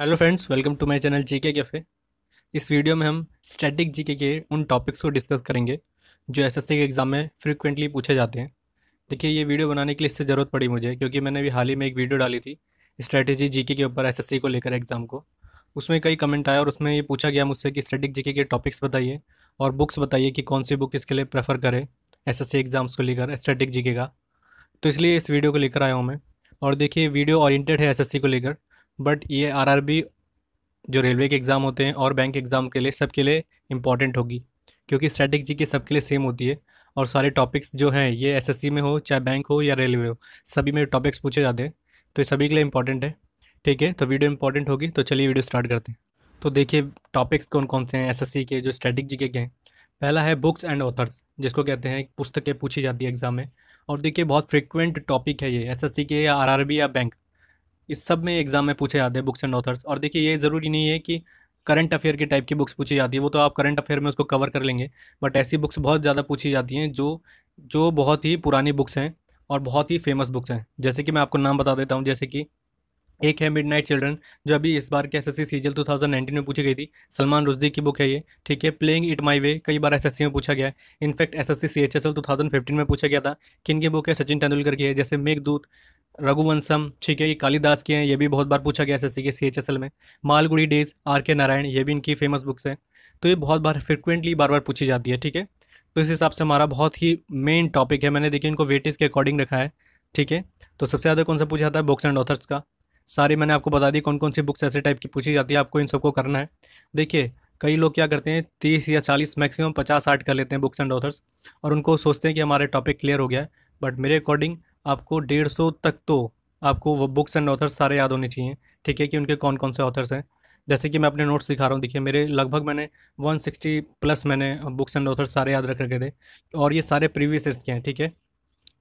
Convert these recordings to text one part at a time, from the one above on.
hello friends welcome to my channel GK cafe इस वीडियो में हम स्टैटिक जीके के उन टॉपिक्स को डिस्कस करेंगे जो एसएससी के एग्ज़ाम में फ्रिक्वेंटली पूछे जाते हैं देखिए ये वीडियो बनाने के लिए इससे ज़रूरत पड़ी मुझे क्योंकि मैंने अभी हाल ही में एक वीडियो डाली थी स्ट्रैटेजी जी के ऊपर एस को लेकर एग्ज़ाम को उसमें कई कमेंट आया और उसमें ये पूछा गया मुझसे कि स्टैटिक जी के टॉपिक्स बताइए और बुक्स बताइए कि कौन सी बुक इसके लिए प्रेफर करें एस एग्ज़ाम्स को लेकर स्टैटिक जी का तो इसलिए इस वीडियो को लेकर आया हूँ मैं और देखिए वीडियो ऑरिएटेड है एसएससी को लेकर बट ये आरआरबी जो रेलवे के एग्ज़ाम होते हैं और बैंक एग्ज़ाम के लिए सब के लिए इंपॉर्टेंट होगी क्योंकि जी की सबके लिए सेम होती है और सारे टॉपिक्स जो हैं ये एसएससी में हो चाहे बैंक हो या रेलवे हो सभी में टॉपिक्स पूछे जाते हैं तो ये सभी के लिए इंपॉर्टेंट है ठीक है तो वीडियो इंपॉर्टेंट होगी तो चलिए वीडियो स्टार्ट करते हैं तो देखिए टॉपिक्स कौन कौन से हैं एस के जो जी के हैं पहला है बुक्स एंड ऑथर्स जिसको कहते हैं पुस्तकें पूछी जाती है एग्ज़ाम में और देखिए बहुत फ्रिक्वेंट टॉपिक है ये एस के या आर या बैंक इस सब में एग्ज़ाम में पूछे जाते हैं बुक्स एंड ऑथर्स और देखिए ये ज़रूरी नहीं है कि करंट अफेयर के टाइप की बुक्स पूछी जाती है वो तो आप करंट अफेयर में उसको कवर कर लेंगे बट ऐसी बुक्स बहुत ज़्यादा पूछी जाती हैं जो जो बहुत ही पुरानी बुक्स हैं और बहुत ही फेमस बुक्स हैं जैसे कि मैं आपको नाम बता देता हूँ जैसे कि एक है मिड नाइट चिल्ड्रन जो अभी इस बार के S S C CGL two nineteen में पूछी गई थी सलमान रुजदी की बुक है ये ठीक है प्लेइंग इट माई वे कई बार एस एस सी में पूछा गया है in fact S S C C H S L two thousand fifteen में पूछा गया था किन की बुक है सचिन तेंदुलकर की है जैसे मेघ दूत रघुवंशम ठीक है ये कालिदास के हैं ये भी बहुत बार पूछा गया एस के सी में मालगुड़ी डेज आर के नारायण ये भी इनकी फेमस बुक्स हैं तो ये बहुत बार फ्रिक्वेंटली बार बार पूछी जाती है ठीक है तो इस हिसाब से हमारा बहुत ही मेन टॉपिक है मैंने देखिए इनको वेटेज के अकॉर्डिंग रखा है ठीक है तो सबसे ज़्यादा कौन सा पूछा जाता है बुक्स एंड ऑथर्स का सारी मैंने आपको बता दी कौन कौन सी बुक्स ऐसे टाइप की पूछी जाती है आपको इन सबको करना है देखिए कई लोग क्या करते हैं तीस या चालीस मैक्सिमम पचास साठ कर लेते हैं बुक्स एंड ऑथर्स और उनको सोचते हैं कि हमारे टॉपिक क्लियर हो गया है बट मेरे अकॉर्डिंग आपको डेढ़ सौ तक तो आपको वो बुक्स एंड ऑथर्स सारे याद होने चाहिए ठीक है कि उनके कौन कौन से ऑथर्स हैं जैसे कि मैं अपने नोट्स दिखा रहा हूँ देखिए मेरे लगभग मैंने 160 प्लस मैंने बुक्स एंड ऑथर्स सारे याद रख रखे थे और ये सारे प्रीवियस ईयर्स के हैं ठीक है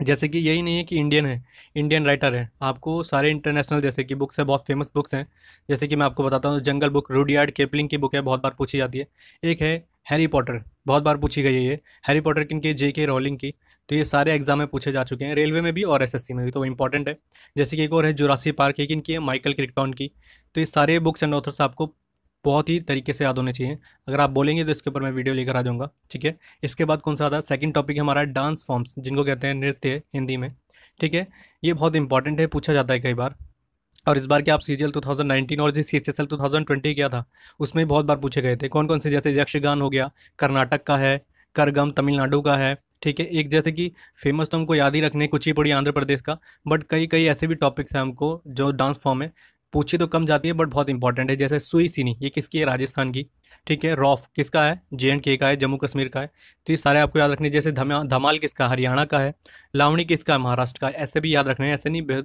जैसे कि यही नहीं है कि इंडियन है इंडियन राइटर है आपको सारे इंटरनेशनल जैसे कि बुक्स है बहुत फेमस बुक्स हैं जैसे कि मैं आपको बताता हूँ जंगल बुक रूडियार्ड केपलिंग की बुक है बहुत बार पूछी जाती है एक है हैरी पॉटर बहुत बार पूछी गई है ये हैरी पॉटर किन की जे के रॉलिंग की तो ये सारे एग्जाम में पूछे जा चुके हैं रेलवे में भी और एसएससी में भी तो वो इंपॉर्टेंट है जैसे कि एक और है जुरासी पार्क एक इनकी है माइकल क्रिकटॉन की तो ये सारे बुक्स एंड ऑथर्स आपको बहुत ही तरीके से याद होने चाहिए अगर आप बोलेंगे तो इसके ऊपर मैं वीडियो लेकर आ जाऊँगा ठीक है इसके बाद कौन सा आता है सेकेंड टॉपिक हमारा डांस फॉर्म्स जिनको कहते हैं नृत्य हिंदी में ठीक है ये बहुत इंपॉर्टेंट है पूछा जाता है कई बार और इस बार के आप सी जी एल और जिस सी एच एस एल किया था उसमें बहुत बार पूछे गए थे कौन कौन से जैसे यक्षगान हो गया कर्नाटक का है करगम तमिलनाडु का है ठीक है एक जैसे कि फेमस तो हमको याद ही रखने कुचिपुड़ी आंध्र प्रदेश का बट कई कई ऐसे भी टॉपिक्स हैं हमको जो डांस फॉर्म है पूछी तो कम जाती है बट बहुत इंपॉर्टेंट है जैसे सुई सीनी ये किसकी है राजस्थान की ठीक है रॉफ किसका है जे एंड के का है जम्मू कश्मीर का है तो ये सारे आपको याद रखने जैसे धमा धमाल किसका हरियाणा का है लावणी किसका है महाराष्ट्र का ऐसे भी याद रखने ऐसे नहीं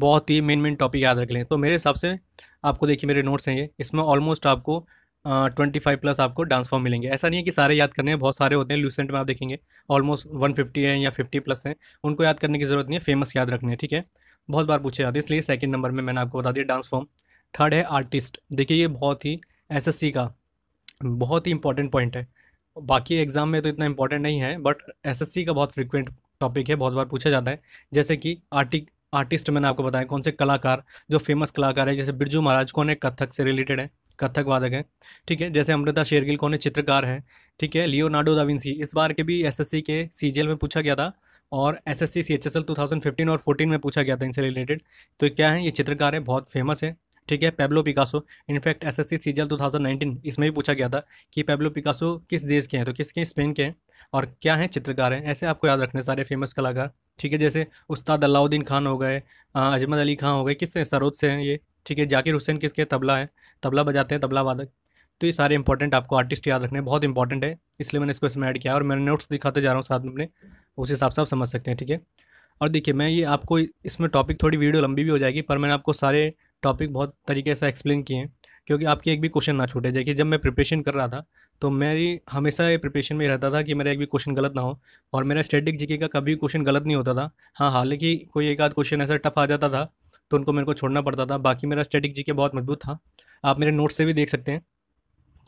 बहुत ही मेन मेन टॉपिक याद रख लें तो मेरे हिसाब से आपको देखिए मेरे नोट्स हैं ये इसमें ऑलमोस्ट आपको ट्वेंटी फाइव प्लस आपको डांस फॉर्म मिलेंगे ऐसा नहीं है कि सारे याद करने हैं बहुत सारे होते हैं लूसेंट में आप देखेंगे ऑलमोस्ट वन फिफ्टी है या फिफ्टी प्लस हैं उनको याद करने की जरूरत नहीं है फेमस याद रखने हैं ठीक है बहुत बार पूछे जाते हैं इसलिए सेकंड नंबर में मैंने आपको बता दिया डांस फॉर्म थर्ड है आर्टिस्ट देखिए ये बहुत ही सी का बहुत ही इंपॉर्टेंट पॉइंट है बाकी एग्ज़ाम में तो इतना इंपॉर्टेंट नहीं है बट सी का बहुत फ्रिक्वेंट टॉपिक है बहुत बार पूछा जाता है जैसे कि आर्टिक आर्टिस्ट मैंने आपको बताया कौन से कलाकार जो फेमस कलाकार है जैसे बिरजू महाराज कौन है कथक से रिलेटेड है कथक वादक हैं ठीक है जैसे अमृता शेरगिल कौन है चित्रकार हैं ठीक है लियोनार्डो दाविंसी इस बार के भी एसएससी के सीजीएल में पूछा गया था और S S C C H S L two thousand fifteen और फोर्टीन में पूछा गया था इनसे रिलेटेड तो क्या है ये चित्रकार है बहुत फेमस है ठीक है Pablo Picasso in fact S S C CGL two thousand nineteen इसमें भी पूछा गया था कि पेब्लो पिकासो किस देश के हैं तो किसके स्पेन के हैं और क्या हैं चित्रकार हैं ऐसे आपको याद रखने सारे फेमस कलाकार ठीक है जैसे उस्ताद अलाउद्दीन खान हो गए अजमद अली खान हो गए किससे सरोद से हैं ये ठीक है जाकिर हुसैन किसके तबला है तबला बजाते हैं तबला वादक तो ये सारे इंपॉर्टेंट आपको आर्टिस्ट याद रखने बहुत इंपॉर्टेंट है इसलिए मैंने इसको इसमें ऐड किया और मैं नोट्स दिखाते जा रहा हूँ साथ में अपने उस हिसाब से आप समझ सकते हैं ठीक है और देखिए मैं ये आपको इसमें टॉपिक थोड़ी वीडियो लंबी भी हो जाएगी पर मैंने आपको सारे टॉपिक बहुत तरीके से एक्सप्लेन किए हैं क्योंकि आपकी एक भी क्वेश्चन ना छूटे जैसे जब मैं प्रिपरेशन कर रहा था तो मेरी हमेशा ये प्रिपरेशन में रहता था कि मेरा एक भी क्वेश्चन गलत ना हो और मेरा स्टेटिक जीके का कभी क्वेश्चन गलत नहीं होता था हाँ हालांकि कोई एक आध क्वेश्चन ऐसा टफ आ जाता था तो उनको मेरे को छोड़ना पड़ता था बाकी मेरा स्टेटिक जीके बहुत मजबूत था आप मेरे नोट्स से भी देख सकते हैं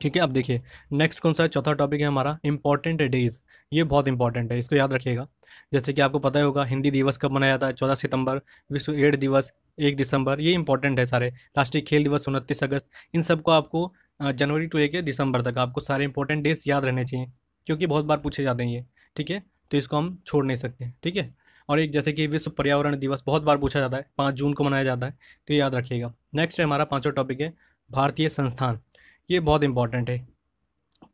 ठीक है आप देखिए नेक्स्ट कौन सा चौथा टॉपिक है हमारा इंपॉर्टेंट डेज ये बहुत इंपॉर्टेंट है इसको याद रखिएगा जैसे कि आपको पता ही होगा हिंदी दिवस कब मनाया जाता है चौदह सितंबर विश्व एड दिवस एक दिसंबर ये इंपॉर्टेंट है सारे राष्ट्रीय खेल दिवस उनतीस अगस्त इन सबको आपको जनवरी टू लेके दिसंबर तक आपको सारे इंपॉर्टेंट डेट्स याद रहने चाहिए क्योंकि बहुत बार पूछे जाते हैं ये ठीक है तो इसको हम छोड़ नहीं सकते ठीक है और एक जैसे कि विश्व पर्यावरण दिवस बहुत बार पूछा जाता है पाँच जून को मनाया जाता है तो याद रखिएगा नेक्स्ट है हमारा पाँचों टॉपिक है भारतीय संस्थान ये बहुत इंपॉर्टेंट है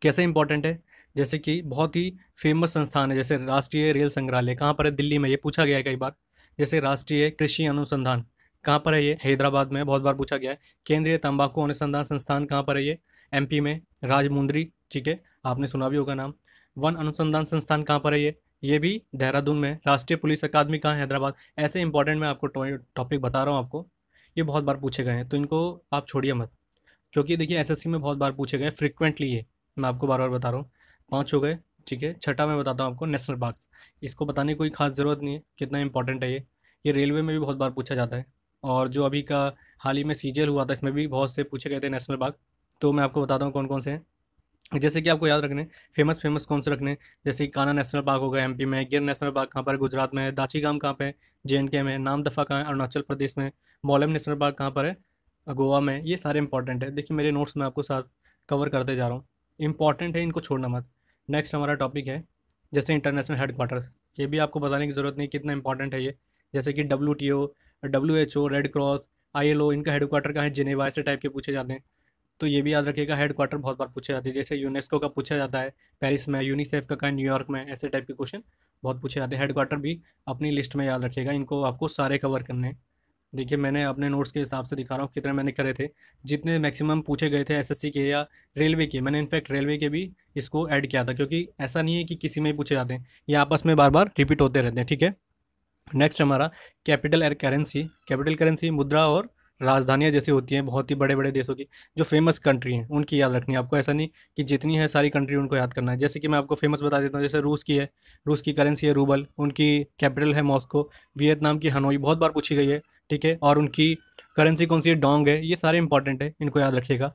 कैसे इंपॉर्टेंट है जैसे कि बहुत ही फेमस संस्थान है जैसे राष्ट्रीय रेल संग्रहालय कहाँ पर है दिल्ली में ये पूछा गया है कई बार जैसे राष्ट्रीय कृषि अनुसंधान कहाँ पर है ये हैदराबाद में बहुत बार पूछा गया है केंद्रीय तंबाकू अनुसंधान संस्थान कहाँ पर है ये एम में राजमुंद्री ठीक है आपने सुना भी होगा नाम वन अनुसंधान संस्थान कहाँ पर है ये ये भी देहरादून में राष्ट्रीय पुलिस अकादमी कहाँ हैदराबाद ऐसे इंपॉर्टेंट मैं आपको टॉपिक बता रहा हूँ आपको ये बहुत बार पूछे गए हैं तो इनको आप छोड़िए मत क्योंकि देखिए एसएससी में बहुत बार पूछे गए फ्रिक्वेंटली ये मैं आपको बार बार बता रहा हूँ पाँच हो गए ठीक है छठा मैं बताता हूँ आपको नेशनल पार्क्स इसको बताने की कोई खास ज़रूरत नहीं है कितना इंपॉर्टेंट है ये ये रेलवे में भी बहुत बार पूछा जाता है और जो अभी का हाल ही में सीजल हुआ था इसमें भी बहुत से पूछे गए थे नेशनल पार्क तो मैं आपको बताता हूँ कौन कौन से हैं जैसे कि आपको याद रखने फेमस फेमस कौन से रखने जैसे कि काना नेशनल पार्क हो गया एम में गिर नेशनल पार्क कहाँ पर है गुजरात में दाची गांव कहाँ पर है जे एंड के में नाम दफ़ा कहाँ है अरुणाचल प्रदेश में मौलम नेशनल पार्क कहाँ पर है गोवा में ये सारे इंपॉर्टेंट है देखिए मेरे नोट्स में आपको साथ कवर करते जा रहा हूँ इंपॉर्टेंट है इनको छोड़ना मत नेक्स्ट हमारा टॉपिक है जैसे इंटरनेशनल हेड ये भी आपको बताने की ज़रूरत नहीं कितना इंपॉर्टेंट है ये जैसे कि W T O W H O red cross I L O इनका हेड क्वार्टर कहाँ है जिनेवा ऐसे टाइप के पूछे जाते हैं तो ये भी याद रखिएगा हेड क्वार्टर बहुत बार पूछे जाते हैं जैसे यूनेस्को का पूछा जाता है पेरिस में यूनिसेफ का कहाँ न्यूयॉर्क में ऐसे टाइप के क्वेश्चन बहुत पूछे जाते हैं हेड क्वार्टर भी अपनी लिस्ट में याद रखिएगा इनको आपको सारे कवर करने हैं देखिए मैंने अपने नोट्स के हिसाब से दिखा रहा हूँ कितने मैंने करे थे जितने मैक्सिमम पूछे गए थे एसएससी के या रेलवे के मैंने इनफैक्ट रेलवे के भी इसको ऐड किया था क्योंकि ऐसा नहीं है कि किसी में ही पूछे जाते हैं ये आपस में बार बार रिपीट होते रहते हैं ठीक है नेक्स्ट हमारा capital air currency capital currency मुद्रा और राजधानियाँ जैसी होती हैं बहुत ही बड़े बड़े देशों की जो फेमस कंट्री हैं उनकी याद रखनी है आपको ऐसा नहीं कि जितनी है सारी कंट्री उनको याद करना है जैसे कि मैं आपको फेमस बता देता हूँ जैसे रूस की है रूस की करेंसी है रूबल उनकी कैपिटल है मॉस्को वियतनाम की हनोई बहुत बार पूछी गई है ठीक है और उनकी करेंसी कौन सी है डोंग है ये सारे इंपॉर्टेंट है इनको याद रखिएगा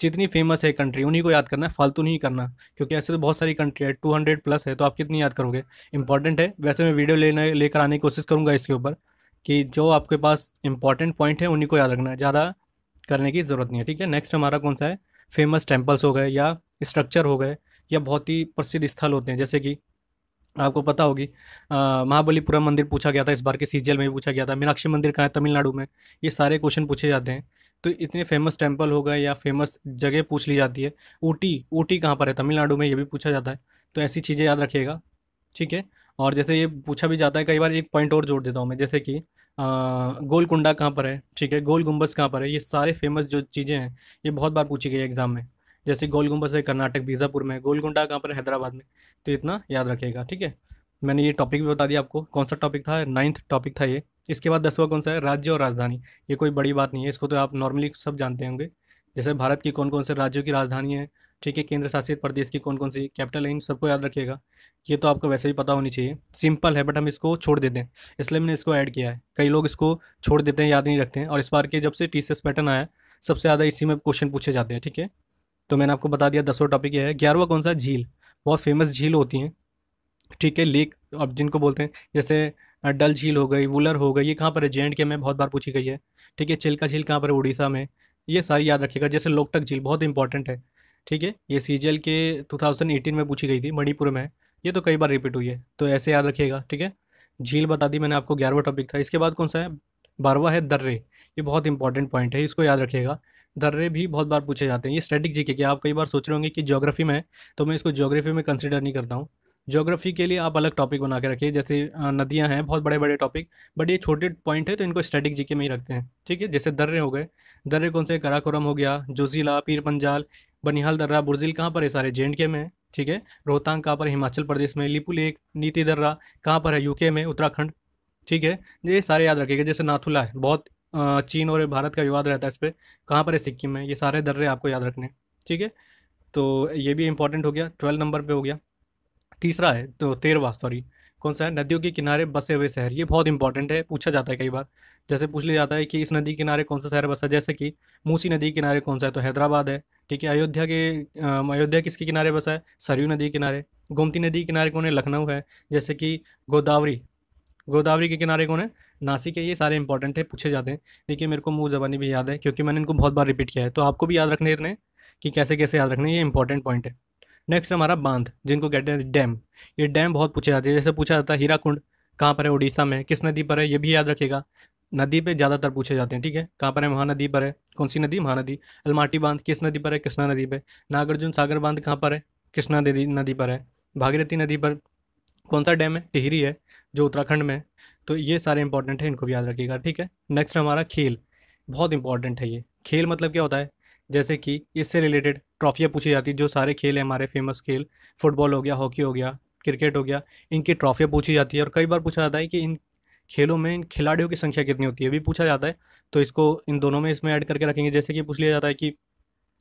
जितनी फेमस है कंट्री उन्हीं को याद करना है फालतू नहीं करना क्योंकि ऐसे तो बहुत सारी कंट्री है टू हंड्रेड प्लस है तो आप कितनी याद करोगे इंपॉर्टेंट है वैसे मैं वीडियो लेने लेकर आने की कोशिश करूँगा इसके ऊपर कि जो आपके पास इंपॉर्टेंट पॉइंट है उन्हीं को याद रखना है ज़्यादा करने की ज़रूरत नहीं है ठीक है नेक्स्ट हमारा कौन सा है फेमस टेम्पल्स हो गए या स्ट्रक्चर हो गए या बहुत ही प्रसिद्ध स्थल होते हैं जैसे कि आपको पता होगी महाबलीपुरम मंदिर पूछा गया था इस बार के सीजीएल में भी पूछा गया था मीनाक्षी मंदिर कहाँ है तमिलनाडु में ये सारे क्वेश्चन पूछे जाते हैं तो इतने फेमस टेम्पल हो गए या फेमस जगह पूछ ली जाती है ऊटी ऊटी कहाँ पर है तमिलनाडु में ये भी पूछा जाता है तो ऐसी चीज़ें याद रखिएगा ठीक है और जैसे ये पूछा भी जाता है कई बार एक पॉइंट और जोड़ देता हूँ मैं जैसे कि गोलकुंडा कहाँ पर है ठीक है गोल गुम्बस कहाँ पर है ये सारे फेमस जो चीज़ें हैं ये बहुत बार पूछी गई एग्ज़ाम में जैसे गोल गुम्बस है कर्नाटक बीजापुर में गोलकुंडा कहाँ पर है हैदराबाद में तो इतना याद रखेगा ठीक है मैंने ये टॉपिक भी बता दिया आपको कौन सा टॉपिक था नाइन्थ टॉपिक था ये इसके बाद दसवा कौन सा है राज्य और राजधानी ये कोई बड़ी बात नहीं है इसको तो आप नॉर्मली सब जानते होंगे जैसे भारत की कौन कौन से राज्यों की राजधानी है ठीक है केंद्र शासित प्रदेश की कौन कौन सी कैपिटल है इन सबको याद रखिएगा ये तो आपको वैसे भी पता होनी चाहिए सिंपल है बट हम इसको छोड़ देते हैं इसलिए मैंने इसको ऐड किया है कई लोग इसको छोड़ देते हैं याद नहीं रखते हैं और इस बार के जब से टी पैटर्न आया सबसे ज़्यादा इसी में क्वेश्चन पूछे जाते हैं ठीक है तो मैंने आपको बता दिया दसों टॉपिक यह है ग्यारहवा कौन सा झील बहुत फेमस झील होती हैं ठीक है लेक अब जिनको बोलते हैं जैसे डल झील हो गई वुलर हो गई ये कहाँ पर है जे के में बहुत बार पूछी गई है ठीक है चिल्का झील कहाँ पर है उड़ीसा में ये सारी याद रखिएगा जैसे लोकटक झील बहुत इंपॉर्टेंट है ठीक है ये सी के 2018 में पूछी गई थी मणिपुर में ये तो कई बार रिपीट हुई है तो ऐसे याद रखिएगा ठीक है झील बता दी मैंने आपको ग्यारहवा टॉपिक था इसके बाद कौन सा है बारहवा है दर्रे ये बहुत इंपॉर्टेंट पॉइंट है इसको याद रखिएगा दर्रे भी बहुत बार पूछे जाते हैं ये स्टैटिक जीके के आप कई बार सोच रहे होंगे कि ज्योग्राफी में तो मैं इसको ज्योग्राफी में कंसिडर नहीं करता हूँ ज्योग्राफी के लिए आप अलग टॉपिक बना के रखिए जैसे नदियाँ हैं बहुत बड़े बड़े टॉपिक बट ये छोटे पॉइंट है तो इनको स्टैटिक जीके में ही रखते हैं ठीक है जैसे दर्रे हो गए दर्रे कौन से कराकोरम हो गया जोजिला पीर पंजाल बनिहाल दर्रा बुर्जिल कहाँ पर है सारे जे के में ठीक है रोहतांग कहाँ पर हिमाचल प्रदेश में लिपू लेक नीति दर्रा कहाँ पर है यूके में उत्तराखंड ठीक है ये सारे याद रखिएगा जैसे नाथुला है बहुत चीन और भारत का विवाद रहता है इस पर कहाँ पर है सिक्किम में ये सारे दर्रे आपको याद रखने ठीक है तो ये भी इंपॉर्टेंट हो गया ट्वेल्व नंबर पर हो गया तीसरा है तो तेरवा सॉरी कौन सा है नदियों के किनारे बसे हुए शहर ये बहुत इंपॉर्टेंट है पूछा जाता है कई बार जैसे पूछ लिया जाता है कि इस नदी किनारे कौन सा शहर बसा जैसे कि मूसी नदी किनारे कौन सा है तो हैदराबाद है ठीक है अयोध्या के अयोध्या किसके किनारे बसा है सरयू नदी के किनारे गोमती नदी के किनारे कौन है लखनऊ है जैसे कि गोदावरी गोदावरी के किनारे कौन है नासिक है ये सारे इंपॉर्टेंट है पूछे जाते हैं देखिए मेरे को मुँह जबानी भी याद है क्योंकि मैंने इनको बहुत बार रिपीट किया है तो आपको भी याद रखने इतने कि कैसे कैसे याद रखने ये इंपॉर्टेंट पॉइंट है नेक्स्ट हमारा बांध जिनको कहते हैं डैम ये डैम बहुत पूछे जाते हैं जैसे पूछा जाता है हीरा कुंड कहाँ पर है उड़ीसा में किस नदी पर है ये भी याद रखेगा नदी पे ज़्यादातर पूछे जाते हैं ठीक है कहाँ पर है महानदी पर है कौन सी नदी महानदी अलमाटी बांध किस नदी पर है कृष्णा नदी पर नागार्जुन सागर बांध कहाँ पर है कृष्णा नदी नदी पर है भागीरथी नदी पर कौन सा डैम है टिहरी है जो उत्तराखंड में है तो ये सारे इंपॉर्टेंट हैं इनको भी याद रखिएगा ठीक है नेक्स्ट हमारा खेल बहुत इंपॉर्टेंट है ये खेल मतलब क्या होता है जैसे कि इससे रिलेटेड ट्रॉफियाँ पूछी जाती जो सारे खेल हैं हमारे फेमस खेल फुटबॉल हो गया हॉकी हो गया क्रिकेट हो गया इनकी ट्रॉफियाँ पूछी जाती है और कई बार पूछा जाता है कि इन खेलों में खिलाड़ियों की संख्या कितनी होती है भी पूछा जाता है तो इसको इन दोनों में इसमें ऐड करके रखेंगे जैसे कि पूछ लिया जाता है कि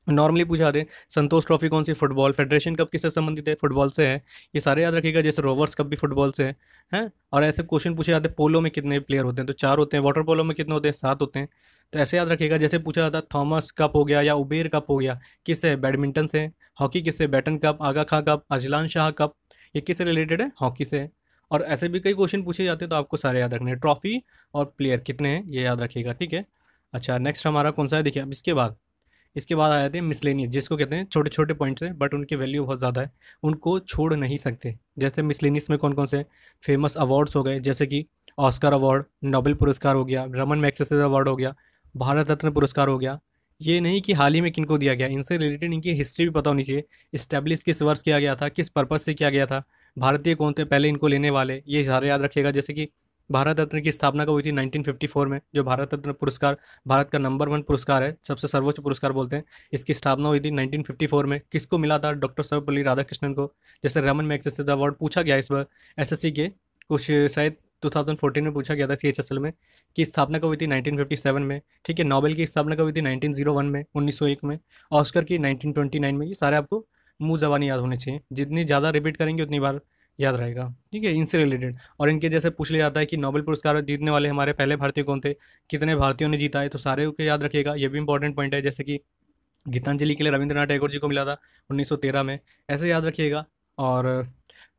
नॉर्मली पूछा दें संतोष ट्रॉफी कौन सी फुटबॉल फेडरेशन कप किससे संबंधित है फुटबॉल से है ये सारे याद रखिएगा जैसे रोवर्स कप भी फुटबॉल से है हैं और ऐसे क्वेश्चन पूछे जाते हैं पोलो में कितने प्लेयर होते हैं तो चार होते हैं वाटर पोलो में कितने होते हैं सात होते हैं तो ऐसे याद रखिएगा जैसे पूछा जाता है थॉमस कप हो गया या उबेर कप हो गया किससे बैडमिंटन से हॉकी किससे Beighton cup Aga Khan cup Azlan Shah cup ये किससे रिलेटेड है हॉकी से और ऐसे भी कई क्वेश्चन पूछे जाते हैं तो आपको सारे याद रखने हैं ट्रॉफी और प्लेयर कितने हैं ये याद रखिएगा ठीक है अच्छा नेक्स्ट हमारा कौन सा है देखिए अब इसके बाद इसके बाद आ जाते हैं मिसलेनियस जिसको कहते हैं छोटे छोटे पॉइंट्स हैं बट उनकी वैल्यू बहुत ज़्यादा है उनको छोड़ नहीं सकते जैसे मिसलेनियस में कौन कौन से फेमस अवार्ड्स हो गए जैसे कि ऑस्कर अवार्ड नोबेल पुरस्कार हो गया रमन मैक्सेस अवार्ड हो गया भारत रत्न पुरस्कार हो गया ये नहीं कि हाल ही में किनको दिया गया इनसे रिलेटेड इनकी हिस्ट्री भी पता होनी चाहिए इस्टेब्लिश किस वर्ष किया गया था किस पर्पज़ से किया गया था भारतीय कौन थे पहले इनको लेने वाले ये सारे याद रखिएगा जैसे कि भारत रत्न की स्थापना कब हुई थी 1954 में जो भारत रत्न पुरस्कार भारत का नंबर वन पुरस्कार है सबसे सर्वोच्च पुरस्कार बोलते हैं इसकी स्थापना हुई थी 1954 में किसको मिला था डॉक्टर सर्वपल्ली राधाकृष्णन को जैसे रमन में एक्सेस अवार्ड पूछा गया इस बार सी के कुछ शायद 2014 में पूछा गया था सी एच एस एल में कि स्थापना कब हुई थी 1957 में ठीक है नोबेल की स्थापना कब हुई थी 1901 में 1901 में ऑस्कर की 1929 में ये सारे आपको मुँह जबानी याद होनी चाहिए जितनी ज़्यादा रिपीट करेंगे उतनी बार याद रहेगा ठीक है इनसे रिलेटेड और इनके जैसे पूछ लिया जाता है कि नोबेल पुरस्कार जीतने वाले हमारे पहले भारतीय कौन थे कितने भारतीयों ने जीता है तो सारे को याद रखिएगा ये भी इंपॉर्टेंट पॉइंट है जैसे कि गीतांजलि के लिए रविंद्रनाथ टैगोर जी को मिला था 1913 में ऐसे याद रखिएगा और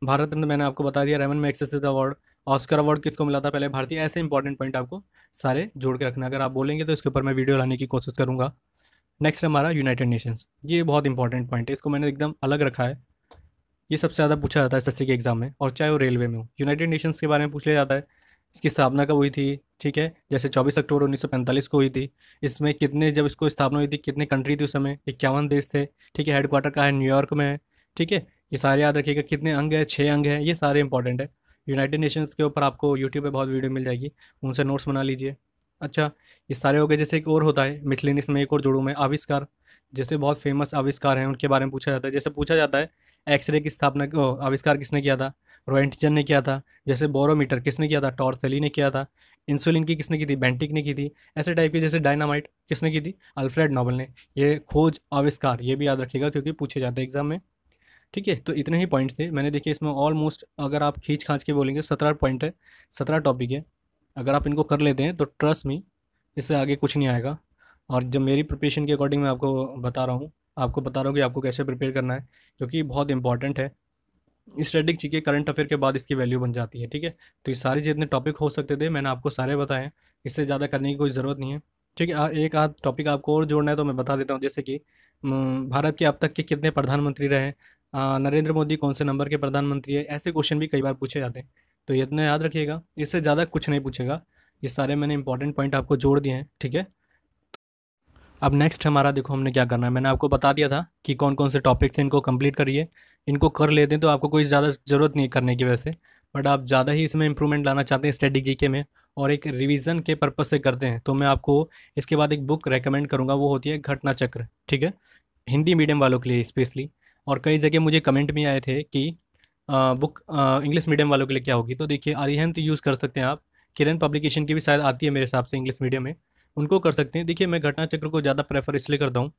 भारत रत्न मैंने आपको बता दिया Ramon Magsaysay award Oscar award किसको मिला था पहले भारतीय ऐसे इंपॉर्टेंट पॉइंट आपको सारे जोड़ के रखना अगर आप बोलेंगे तो इसके ऊपर मैं वीडियो लाने की कोशिश करूँगा नेक्स्ट हमारा यूनाइटेड नेशंस ये बहुत इंपॉर्टेंट पॉइंट है इसको मैंने एकदम अलग रखा है ये सबसे ज़्यादा पूछा जाता है एस के एग्ज़ाम में और चाहे वो रेलवे में हो यूनाइटेड नेशंस के बारे में पूछ लिया जाता है इसकी स्थापना कब हुई थी ठीक है जैसे 24 अक्टूबर 1945 को हुई थी इसमें कितने जब इसको स्थापना हुई थी कितने कंट्री थी उस समय इक्यावन देश थे ठीक है हेडक्वार्टर का है न्यूयॉर्क में है ठीक है ये सारे याद रखिएगा कितने अंग है छः अंग हैं ये सारे इंपॉर्टेंट है यूनाइटेड नेशंस के ऊपर आपको यूट्यूब पर बहुत वीडियो मिल जाएगी उनसे नोट्स बना लीजिए अच्छा ये सारे हो गए जैसे एक और होता है मिसलिनिस में एक और जोड़ू में आविष्कार जैसे बहुत फेमस आविष्कार हैं उनके बारे में पूछा जाता है जैसे पूछा जाता है एक्सरे की स्थापना आविष्कार किसने किया था रोएंटिजन ने किया था जैसे बोरोमीटर किसने किया था टॉर्सेली ने किया था इंसुलिन की किसने की थी बेंटिक ने की थी ऐसे टाइप की जैसे डायनामाइट किसने की थी अल्फ्रेड नॉबल ने ये खोज आविष्कार ये भी याद रखिएगा क्योंकि पूछे जाते हैं एग्जाम में ठीक है तो इतने ही पॉइंट्स थे मैंने देखिए इसमें ऑलमोस्ट अगर आप खींच खाँच के बोलेंगे तो सत्रह पॉइंट है सत्रह टॉपिक है अगर आप इनको कर लेते हैं तो ट्रस्ट मी इससे आगे कुछ नहीं आएगा और जब मेरी प्रिपरेशन के अकॉर्डिंग मैं आपको बता रहा हूँ आपको बता रहा हूँ कि आपको कैसे प्रिपेयर करना है क्योंकि बहुत इंपॉर्टेंट है स्टैटिक जी करंट अफेयर के बाद इसकी वैल्यू बन जाती है ठीक है तो ये सारे जितने टॉपिक हो सकते थे मैंने आपको सारे बताए हैं इससे ज़्यादा करने की कोई ज़रूरत नहीं है ठीक है एक आध टॉपिक आपको और जोड़ना है तो मैं बता देता हूँ जैसे कि भारत के अब तक के कितने प्रधानमंत्री रहे नरेंद्र मोदी कौन से नंबर के प्रधानमंत्री है ऐसे क्वेश्चन भी कई बार पूछे जाते हैं तो ये इतना याद रखिएगा इससे ज़्यादा कुछ नहीं पूछेगा ये सारे मैंने इंपॉर्टेंट पॉइंट आपको जोड़ दिए हैं ठीक है अब नेक्स्ट हमारा देखो हमने क्या करना है मैंने आपको बता दिया था कि कौन कौन से टॉपिक्स हैं इनको कंप्लीट करिए इनको कर लेते हैं तो आपको कोई ज़्यादा ज़रूरत नहीं करने की वजह से बट आप ज़्यादा ही इसमें इंप्रूवमेंट लाना चाहते हैं स्टडी जी के में और एक रिवीजन के पर्पज़ से करते हैं तो मैं आपको इसके बाद एक बुक रेकमेंड करूँगा वो होती है घटना चक्र ठीक है हिंदी मीडियम वालों के लिए स्पेशली और कई जगह मुझे कमेंट भी आए थे कि बुक इंग्लिश मीडियम वालों के लिए क्या होगी तो देखिए अरिहंत यूज़ कर सकते हैं आप किरण पब्लिकेशन की भी शायद आती है मेरे हिसाब से इंग्लिश मीडियम में उनको कर सकते हैं देखिए मैं घटना चक्र को ज़्यादा प्रेफर इसलिए करता हूँ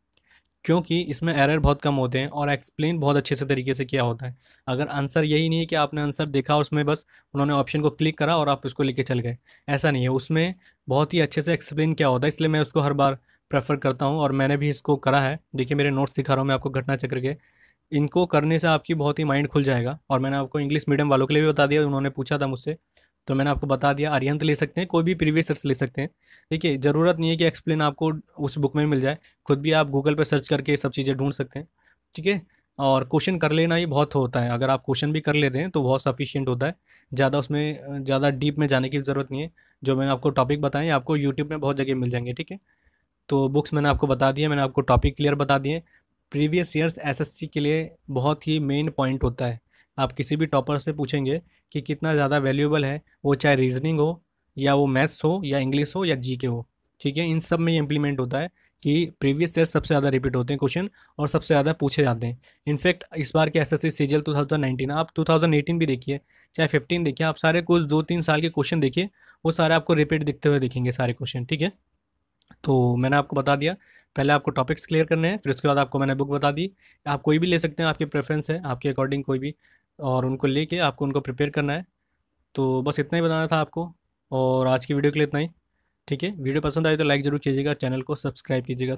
क्योंकि इसमें एरर बहुत कम होते हैं और एक्सप्लेन बहुत अच्छे से तरीके से किया होता है अगर आंसर यही नहीं है कि आपने आंसर देखा उसमें बस उन्होंने ऑप्शन को क्लिक करा और आप उसको लेके चल गए ऐसा नहीं है उसमें बहुत ही अच्छे से एक्सप्लेन किया होता है इसलिए मैं उसको हर बार प्रेफर करता हूँ और मैंने भी इसको करा है देखिए मेरे नोट्स दिखा रहा हूँ मैं आपको घटना चक्र के इनको करने से आपकी बहुत ही माइंड खुल जाएगा और मैंने आपको इंग्लिश मीडियम वालों के लिए भी बता दिया उन्होंने पूछा था मुझसे तो मैंने आपको बता दिया अरियंत ले सकते हैं कोई भी प्रीवियस सर्च ले सकते हैं ठीक है ज़रूरत नहीं है कि एक्सप्लेन आपको उस बुक में मिल जाए खुद भी आप गूगल पर सर्च करके सब चीज़ें ढूंढ सकते हैं ठीक है और क्वेश्चन कर लेना ही बहुत होता है अगर आप क्वेश्चन भी कर लेते हैं तो बहुत सफिशियंट होता है ज़्यादा उसमें ज़्यादा डीप में जाने की ज़रूरत नहीं है जो मैंने आपको टॉपिक बताएं आपको यूट्यूब में बहुत जगह मिल जाएंगे ठीक है तो बुक्स मैंने आपको बता दिए मैंने आपको टॉपिक क्लियर बता दिए प्रीवियस ईयर्स एसएससी के लिए बहुत ही मेन पॉइंट होता है आप किसी भी टॉपर से पूछेंगे कि कितना ज़्यादा वैल्यूएबल है वो चाहे रीजनिंग हो या वो मैथ्स हो या इंग्लिश हो या जी हो ठीक है इन सब में ये इंप्लीमेंट होता है कि प्रीवियस ईयर सबसे ज़्यादा रिपीट होते हैं क्वेश्चन और सबसे ज़्यादा पूछे जाते हैं इनफैक्ट इस बार के S S C CGL two thousand nineteen आप टू थाउजेंड एटीन भी देखिए चाहे फिफ्टीन देखिए आप सारे कुछ दो तीन साल के क्वेश्चन देखिए वो सारे आपको रिपीट दिखते हुए देखेंगे सारे क्वेश्चन ठीक है तो मैंने आपको बता दिया पहले आपको टॉपिक्स क्लियर करने हैं फिर उसके बाद आपको मैंने बुक बता दी आप कोई भी ले सकते हैं आपकी प्रेफरेंस है आपके अकॉर्डिंग कोई भी और उनको लेके आपको उनको प्रिपेयर करना है तो बस इतना ही बताना था आपको और आज की वीडियो के लिए इतना ही ठीक है वीडियो पसंद आए तो लाइक ज़रूर कीजिएगा चैनल को सब्सक्राइब कीजिएगा